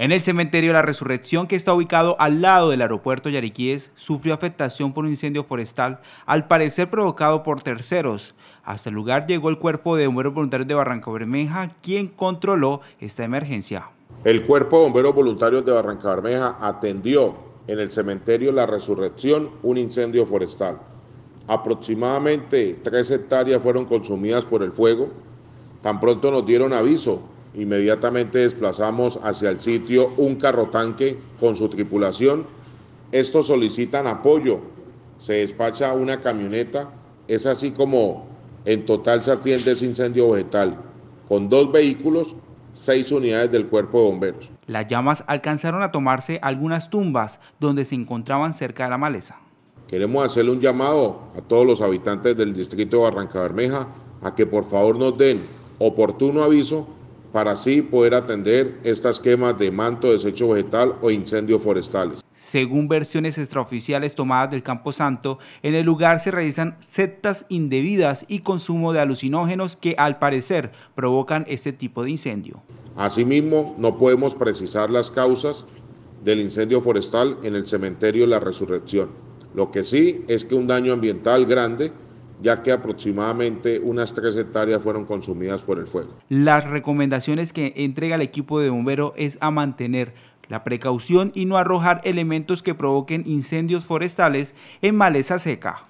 En el cementerio La Resurrección, que está ubicado al lado del aeropuerto Yariquíes, sufrió afectación por un incendio forestal, al parecer provocado por terceros. Hasta el lugar llegó el cuerpo de bomberos voluntarios de Barranca Bermeja, quien controló esta emergencia. El cuerpo de bomberos voluntarios de Barranca Bermeja atendió en el cementerio La Resurrección un incendio forestal. Aproximadamente tres hectáreas fueron consumidas por el fuego. Tan pronto nos dieron aviso Inmediatamente desplazamos hacia el sitio un carro tanque con su tripulación. Estos solicitan apoyo. Se despacha una camioneta. Es así como en total se atiende ese incendio vegetal con dos vehículos, seis unidades del cuerpo de bomberos. Las llamas alcanzaron a tomarse algunas tumbas donde se encontraban cerca de la maleza. Queremos hacerle un llamado a todos los habitantes del distrito de Barranca Bermeja a que por favor nos den oportuno aviso para así poder atender estas quemas de manto, desecho vegetal o incendios forestales. Según versiones extraoficiales tomadas del Campo Santo, en el lugar se realizan sectas indebidas y consumo de alucinógenos que al parecer provocan este tipo de incendio. Asimismo, no podemos precisar las causas del incendio forestal en el cementerio de la Resurrección. Lo que sí es que un daño ambiental grande ya que aproximadamente unas tres hectáreas fueron consumidas por el fuego. Las recomendaciones que entrega el equipo de bomberos es a mantener la precaución y no arrojar elementos que provoquen incendios forestales en maleza seca.